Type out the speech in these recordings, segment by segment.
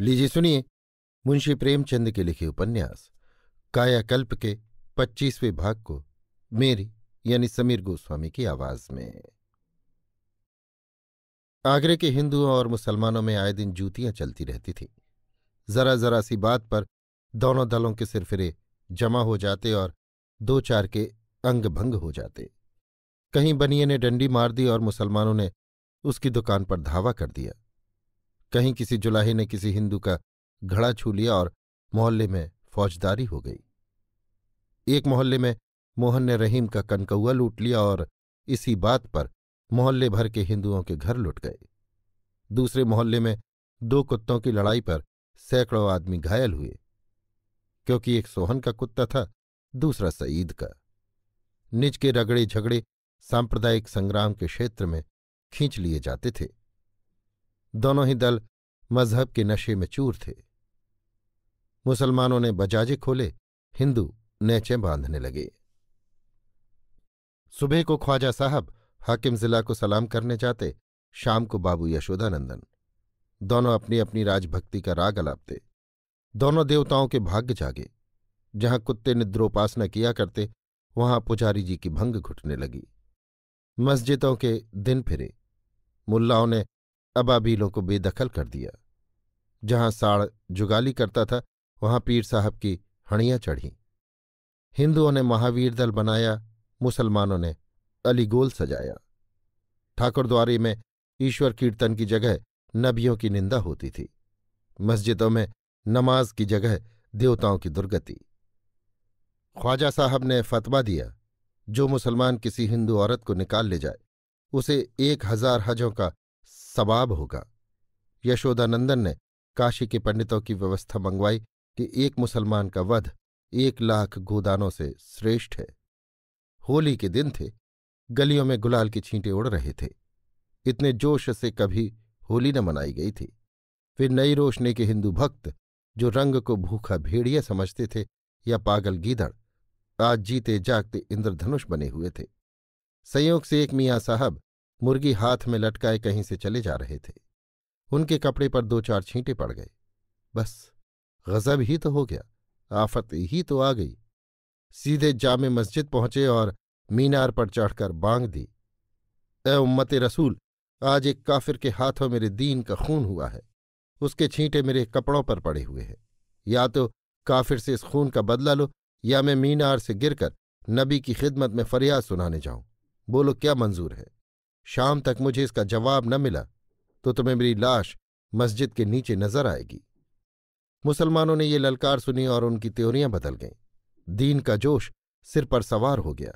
लीजिए सुनिए मुंशी प्रेमचंद के लिखे उपन्यास कायाकल्प के पच्चीसवें भाग को मेरी यानी समीर गोस्वामी की आवाज में आगरे के हिंदुओं और मुसलमानों में आए दिन जूतियां चलती रहती थीं जरा जरा सी बात पर दोनों दलों के सिरफिरे जमा हो जाते और दो चार के अंग भंग हो जाते कहीं बनिए ने डंडी मार दी और मुसलमानों ने उसकी दुकान पर धावा कर दिया कहीं किसी जुलाहे ने किसी हिंदू का घड़ा छू लिया और मोहल्ले में फौजदारी हो गई एक मोहल्ले में मोहन ने रहीम का कनकौआ लूट लिया और इसी बात पर मोहल्ले भर के हिंदुओं के घर लुट गए दूसरे मोहल्ले में दो कुत्तों की लड़ाई पर सैकड़ों आदमी घायल हुए क्योंकि एक सोहन का कुत्ता था दूसरा सईद का निज के रगड़े झगड़े सांप्रदायिक संग्राम के क्षेत्र में खींच लिए जाते थे दोनों ही दल मजहब के नशे में चूर थे मुसलमानों ने बजाजे खोले हिंदू नेचे बांधने लगे सुबह को ख्वाजा साहब हाकिम जिला को सलाम करने जाते शाम को बाबू यशोदानंदन दोनों अपनी अपनी राजभक्ति का राग अलापते दोनों देवताओं के भाग्य जागे जहां कुत्ते निद्रोपासना किया करते वहां पुजारी जी की भंग घुटने लगी मस्जिदों के दिन फिरे मुल्लाओं ने अबाबीलों को बेदखल कर दिया जहां साड़ जुगाली करता था वहां पीर साहब की हणियां चढ़ी हिंदुओं ने महावीर दल बनाया मुसलमानों ने अलीगोल सजाया ठाकुरद्वारे में ईश्वर कीर्तन की जगह नबियों की निंदा होती थी मस्जिदों में नमाज की जगह देवताओं की दुर्गति ख्वाजा साहब ने फतवा दिया जो मुसलमान किसी हिंदू औरत को निकाल ले जाए उसे एक हजार हजों का सवाब होगा यशोदानंदन ने काशी के पंडितों की व्यवस्था मंगवाई कि एक मुसलमान का वध एक लाख गोदानों से श्रेष्ठ है होली के दिन थे गलियों में गुलाल की छींटे उड़ रहे थे इतने जोश से कभी होली न मनाई गई थी वे नई रोशनी के हिंदू भक्त जो रंग को भूखा भेड़िया समझते थे या पागल गीदड़ आज जीते जागते इंद्रधनुष बने हुए थे संयोग से एक मियाँ साहब मुर्गी हाथ में लटकाए कहीं से चले जा रहे थे उनके कपड़े पर दो चार छींटे पड़ गए बस गजब ही तो हो गया आफत ही तो आ गई सीधे जामे मस्जिद पहुंचे और मीनार पर चढ़कर बांग दी ए उम्मत रसूल आज एक काफिर के हाथों मेरे दीन का खून हुआ है उसके छींटे मेरे कपड़ों पर पड़े हुए हैं या तो काफिर से इस खून का बदला लो या मैं मीनार से गिरकर नबी की खिदमत में फरियाद सुनाने जाऊं बोलो क्या मंजूर है शाम तक मुझे इसका जवाब न मिला तो तुम्हें मेरी लाश मस्जिद के नीचे नजर आएगी मुसलमानों ने ये ललकार सुनी और उनकी त्योरियां बदल गईं दीन का जोश सिर पर सवार हो गया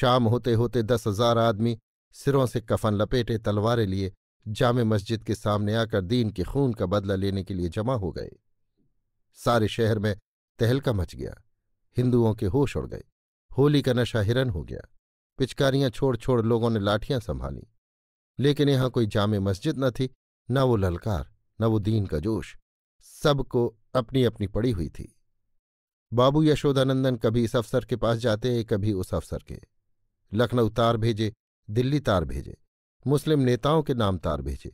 शाम होते होते दस हजार आदमी सिरों से कफन लपेटे तलवारें लिए जामे मस्जिद के सामने आकर दीन के खून का बदला लेने के लिए जमा हो गए सारे शहर में तहलका मच गया हिंदुओं के होश उड़ गए होली का नशा हिरन हो गया पिचकारियां छोड़ छोड़ लोगों ने लाठियां संभाली लेकिन यहां कोई जामे मस्जिद न थी न वो ललकार न वो दीन का जोश सबको अपनी अपनी पड़ी हुई थी बाबू यशोदानंदन कभी इस अफसर के पास जाते कभी उस अफसर के लखनऊ तार भेजे दिल्ली तार भेजे मुस्लिम नेताओं के नाम तार भेजे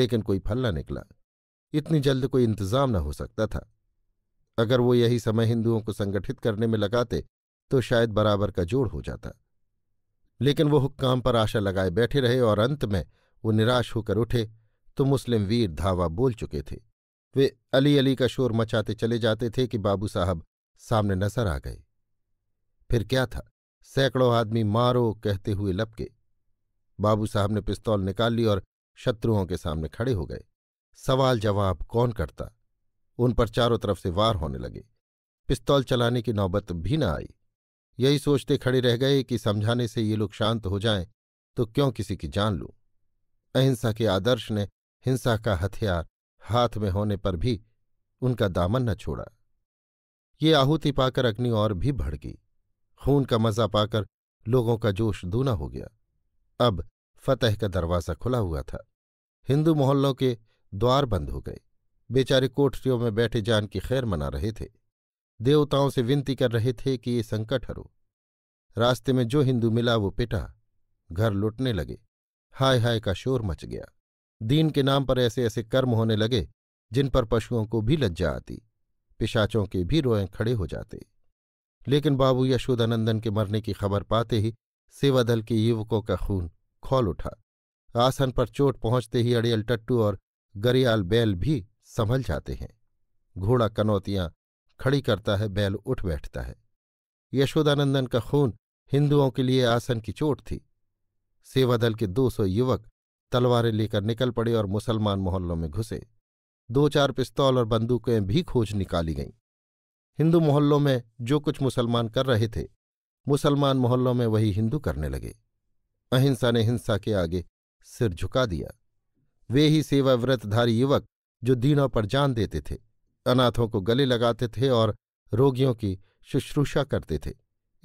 लेकिन कोई फल निकला इतनी जल्द कोई इंतजाम न हो सकता था अगर वो यही समय हिंदुओं को संगठित करने में लगाते तो शायद बराबर का जोड़ हो जाता लेकिन वो हुक्काम पर आशा लगाए बैठे रहे और अंत में वो निराश होकर उठे तो मुस्लिम वीर धावा बोल चुके थे वे अली अली का शोर मचाते चले जाते थे कि बाबू साहब सामने नजर आ गए फिर क्या था सैकड़ों आदमी मारो कहते हुए लपके बाबू साहब ने पिस्तौल निकाल ली और शत्रुओं के सामने खड़े हो गए सवाल जवाब कौन करता उन पर चारों तरफ से वार होने लगे पिस्तौल चलाने की नौबत भी न आई यही सोचते खड़े रह गए कि समझाने से ये लोग शांत हो जाएं तो क्यों किसी की जान लूं अहिंसा के आदर्श ने हिंसा का हथियार हाथ में होने पर भी उनका दामन न छोड़ा ये आहुति पाकर अग्नि और भी भड़की खून का मजा पाकर लोगों का जोश दूना हो गया अब फतेह का दरवाज़ा खुला हुआ था हिंदू मोहल्लों के द्वार बंद हो गए बेचारे कोठरियों में बैठे जान की खैर मना रहे थे देवताओं से विनती कर रहे थे कि ये संकट हरो रास्ते में जो हिंदू मिला वो पिटा घर लुटने लगे हाय हाय का शोर मच गया दीन के नाम पर ऐसे ऐसे कर्म होने लगे जिन पर पशुओं को भी लज्जा आती पिशाचों के भी रोए खड़े हो जाते लेकिन बाबू यशोदानंदन के मरने की खबर पाते ही सेवादल के युवकों का खून खोल उठा आसन पर चोट पहुंचते ही अड़ियल टट्टू और गरियाल बैल भी संभल जाते हैं घोड़ा कनौतियां खड़ी करता है बैल उठ बैठता है यशोदानंदन का खून हिंदुओं के लिए आसन की चोट थी सेवादल के दो सौ युवक तलवारें लेकर निकल पड़े और मुसलमान मोहल्लों में घुसे दो चार पिस्तौल और बंदूकें भी खोज निकाली गईं हिंदू मोहल्लों में जो कुछ मुसलमान कर रहे थे मुसलमान मोहल्लों में वही हिंदू करने लगे अहिंसा ने हिंसा के आगे सिर झुका दिया वे ही सेवाव्रतधारी युवक जो दीनों पर जान देते थे अनाथों को गले लगाते थे और रोगियों की शुश्रूषा करते थे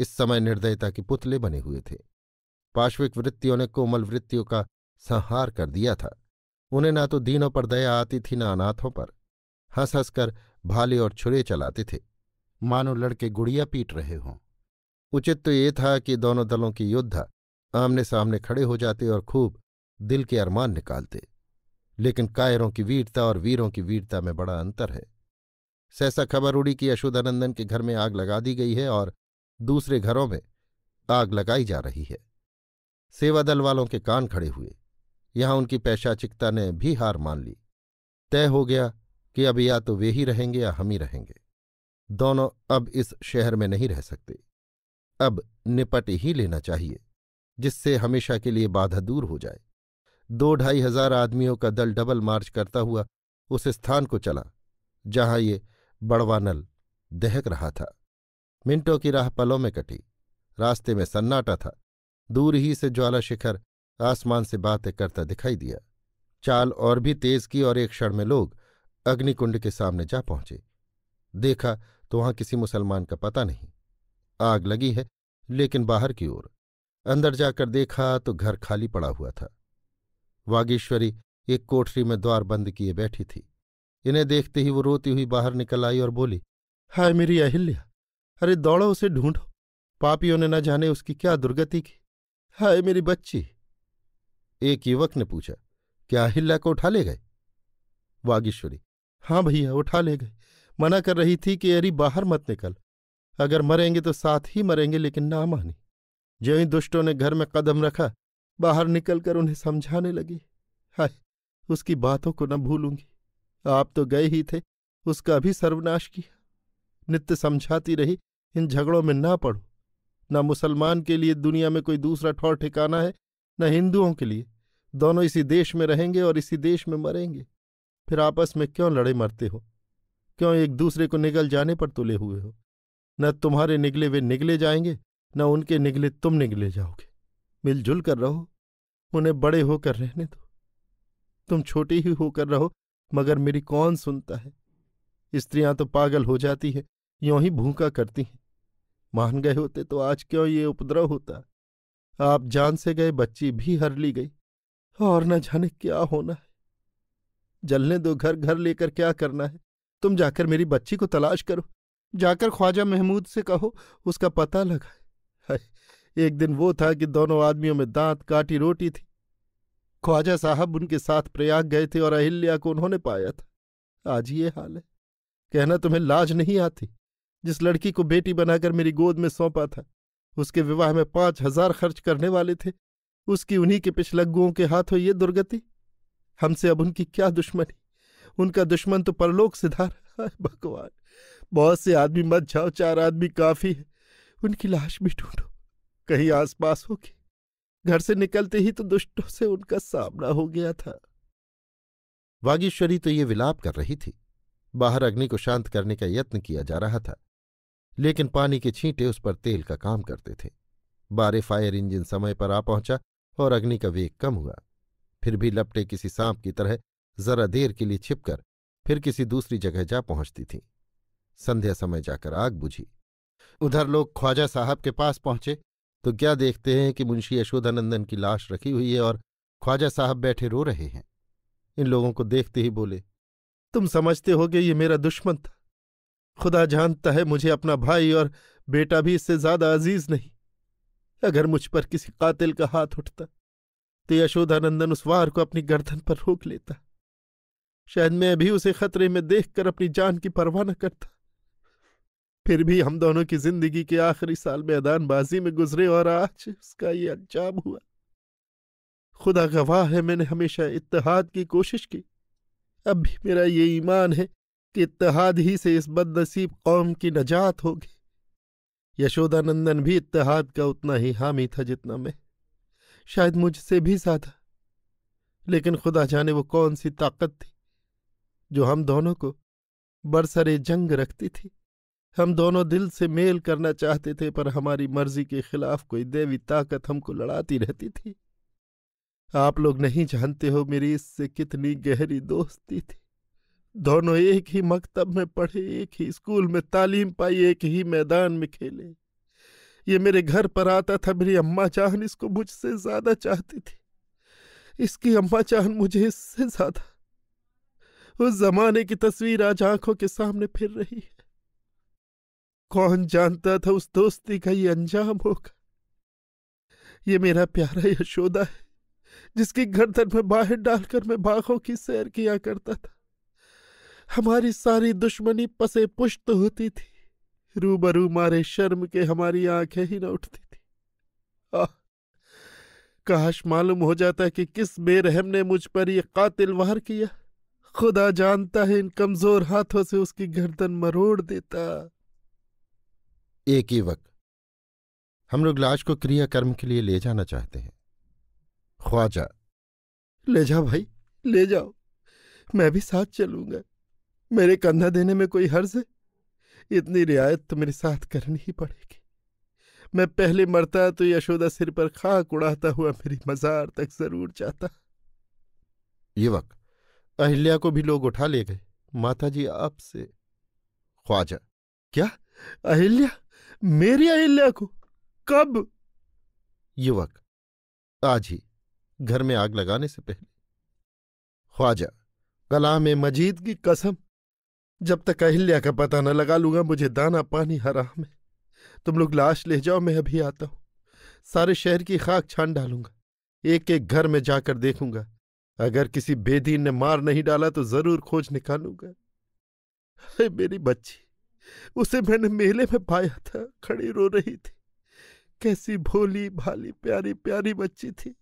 इस समय निर्दयता के पुतले बने हुए थे पार्श्विक वृत्तियों ने कोमल वृत्तियों का संहार कर दिया था उन्हें ना तो दीनों पर दया आती थी ना अनाथों पर हंस हंसकर भाले और छुरे चलाते थे मानो लड़के गुड़िया पीट रहे हों उचित तो ये था कि दोनों दलों के योद्धा आमने सामने खड़े हो जाते और खूब दिल के अरमान निकालते लेकिन कायरों की वीरता और वीरों की वीरता में बड़ा अंतर है सहसा खबर उड़ी कि यशोधानंदन के घर में आग लगा दी गई है और दूसरे घरों में आग लगाई जा रही है सेवादल वालों के कान खड़े हुए यहां उनकी पैशाचिकता ने भी हार मान ली तय हो गया कि अब या तो वे ही रहेंगे या हम ही रहेंगे दोनों अब इस शहर में नहीं रह सकते अब निपट ही लेना चाहिए जिससे हमेशा के लिए बाधा दूर हो जाए दो ढाई हजार आदमियों का दल डबल मार्च करता हुआ उस स्थान को चला जहां ये बड़वानल दहक रहा था मिनटों की राह पलों में कटी रास्ते में सन्नाटा था दूर ही से ज्वाला शिखर आसमान से बातें करता दिखाई दिया चाल और भी तेज की और एक क्षण में लोग अग्निकुंड के सामने जा पहुंचे देखा तो वहां किसी मुसलमान का पता नहीं आग लगी है लेकिन बाहर की ओर अंदर जाकर देखा तो घर खाली पड़ा हुआ था वागीश्वरी एक कोठरी में द्वार बंद किए बैठी थी इन्हें देखते ही वो रोती हुई बाहर निकल आई और बोली हाय मेरी अहिल्या अरे दौड़ो उसे ढूंढो पापियों ने न जाने उसकी क्या दुर्गति की हाय मेरी बच्ची एक युवक ने पूछा क्या अहिल्या को उठा ले गए वागीश्वरी हाँ भैया उठा ले गए मना कर रही थी कि अरे बाहर मत निकल अगर मरेंगे तो साथ ही मरेंगे लेकिन ना मानी जो ही दुष्टों ने घर में कदम रखा बाहर निकलकर उन्हें समझाने लगी हाय उसकी बातों को न भूलूंगी आप तो गए ही थे उसका भी सर्वनाश किया नित्य समझाती रही इन झगड़ों में ना पढ़ो न मुसलमान के लिए दुनिया में कोई दूसरा ठौर ठिकाना है न हिंदुओं के लिए दोनों इसी देश में रहेंगे और इसी देश में मरेंगे फिर आपस में क्यों लड़े मरते हो क्यों एक दूसरे को निगल जाने पर तुले हुए हो न तुम्हारे निगले वे निगले जाएंगे न उनके निगले तुम निगले जाओगे मिलजुल कर रहो उन्हें बड़े होकर रहने दो तुम छोटे ही होकर रहो मगर मेरी कौन सुनता है स्त्रियां तो पागल हो जाती है यों ही भूखा करती हैं मान गए होते तो आज क्यों ये उपद्रव होता आप जान से गए बच्ची भी हर ली गई और न जाने क्या होना है जलने दो घर घर लेकर क्या करना है तुम जाकर मेरी बच्ची को तलाश करो जाकर ख्वाजा महमूद से कहो उसका पता लगाए एक दिन वो था कि दोनों आदमियों में दांत काटी रोटी थी ख्वाजा साहब उनके साथ प्रयाग गए थे और अहिल्या को उन्होंने पाया था आज ये हाल है कहना तुम्हें लाज नहीं आती जिस लड़की को बेटी बनाकर मेरी गोद में सौंपा था उसके विवाह में पांच हजार खर्च करने वाले थे उसकी उन्हीं के पिछलग्गुओं के हाथों ये दुर्गति हमसे अब उनकी क्या दुश्मनी उनका दुश्मन तो परलोक सिधार भगवान बहुत से आदमी मत जाओ चार आदमी काफी है उनकी लाश भी ढूंढो कहीं आसपास होगी घर से निकलते ही तो दुष्टों से उनका सामना हो गया था वागीश्वरी तो ये विलाप कर रही थी बाहर अग्नि को शांत करने का यत्न किया जा रहा था लेकिन पानी के छींटे उस पर तेल का काम करते थे बारे फायर इंजन समय पर आ पहुंचा और अग्नि का वेग कम हुआ फिर भी लपटे किसी सांप की तरह जरा देर के लिए छिपकर फिर किसी दूसरी जगह जा पहुंचती थी संध्या समय जाकर आग बुझी उधर लोग ख्वाजा साहब के पास पहुंचे तो क्या देखते हैं कि मुंशी यशोधानंदन की लाश रखी हुई है और ख्वाजा साहब बैठे रो रहे हैं इन लोगों को देखते ही बोले तुम समझते होगे ये मेरा दुश्मन था खुदा जानता है मुझे अपना भाई और बेटा भी इससे ज्यादा अजीज नहीं अगर मुझ पर किसी कातिल का हाथ उठता तो यशोधानंदन उस वार को अपनी गर्दन पर रोक लेता शायद मैं भी उसे खतरे में देखकर अपनी जान की परवाह न करता फिर भी हम दोनों की जिंदगी के आखिरी साल मैदानबाजी में गुजरे और आज उसका ये अंजाम हुआ खुदा गवाह है मैंने हमेशा इतिहाद की कोशिश की अब भी मेरा ये ईमान है कि इतिहाद ही से इस बदनसीब कौम की नजात होगी यशोदानंदन भी इतहाद का उतना ही हामी था जितना मैं शायद मुझसे भी ज्यादा लेकिन खुदा जाने वो कौन सी ताकत थी जो हम दोनों को बरसरे जंग रखती थी हम दोनों दिल से मेल करना चाहते थे पर हमारी मर्जी के खिलाफ कोई देवी ताकत हमको लड़ाती रहती थी आप लोग नहीं जानते हो मेरी इससे कितनी गहरी दोस्ती थी दोनों एक ही मकतब में पढ़े एक ही स्कूल में तालीम पाई एक ही मैदान में खेले ये मेरे घर पर आता था मेरी अम्मा चाहन इसको मुझसे ज्यादा चाहती थी इसकी अम्मा चाहन मुझे इससे ज्यादा उस जमाने की तस्वीर आज आंखों के सामने फिर रही है कौन जानता था उस दोस्ती का ये अंजाम होगा ये मेरा प्यारा यशोदा है जिसकी गर्दन में बाहर डालकर मैं बाघों की सैर किया करता था हमारी सारी दुश्मनी पसे पुष्ट होती थी रूबरू मारे शर्म के हमारी आंखें ही न उठती थी काश मालूम हो जाता कि किस बेरहम ने मुझ पर यह कातिल वार किया खुदा जानता है इन कमजोर हाथों से उसकी गर्दन मरोड़ देता एक युवक हम लोग लाश को क्रियाकर्म के लिए ले जाना चाहते हैं ख्वाजा ले जाओ भाई ले जाओ मैं भी साथ चलूंगा मेरे कंधा देने में कोई हर्ज है इतनी रियायत तो मेरे साथ करनी ही पड़ेगी मैं पहले मरता तो यशोदा सिर पर खाक उड़ाता हुआ मेरी मजार तक जरूर जाता युवक अहिल्या को भी लोग उठा ले गए माता जी आपसे ख्वाजा क्या अहिल्या मेरी अहिल्या को कब युवक आज ही घर में आग लगाने से पहले ख्वाजा में मजीद की कसम जब तक अहिल्या का पता न लगा लूंगा मुझे दाना पानी हराम है तुम लोग लाश ले जाओ मैं अभी आता हूं सारे शहर की खाक छान डालूंगा एक एक घर में जाकर देखूंगा अगर किसी बेदीन ने मार नहीं डाला तो जरूर खोज निकालूंगा मेरी बच्ची उसे मैंने मेले में पाया था खड़ी रो रही थी कैसी भोली भाली प्यारी प्यारी बच्ची थी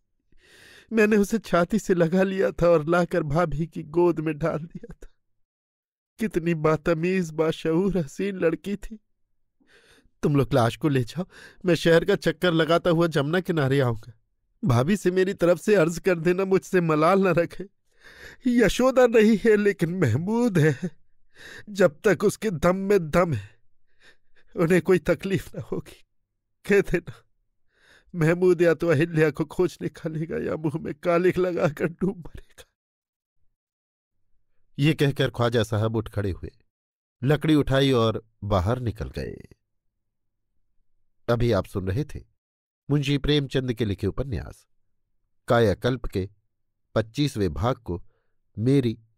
मैंने उसे छाती से लगा लिया था और लाकर भाभी की गोद में डाल दिया था कितनी बातमीज बाशूर हसीन लड़की थी तुम लोग लाश को ले जाओ मैं शहर का चक्कर लगाता हुआ जमुना किनारे आऊंगा भाभी से मेरी तरफ से अर्ज कर देना मुझसे मलाल न रखे यशोदा नहीं है लेकिन महमूद है जब तक उसके दम में दम है उन्हें कोई तकलीफ ना होगी कहते ना महमूद या तो अहिल्या को खोज निकालेगा या मुंह में कालिख लगाकर डूब मरेगा ये कहकर ख्वाजा साहब उठ खड़े हुए लकड़ी उठाई और बाहर निकल गए अभी आप सुन रहे थे मुंशी प्रेमचंद के लिखे उपन्यास कायाकल्प के पच्चीसवें भाग को मेरी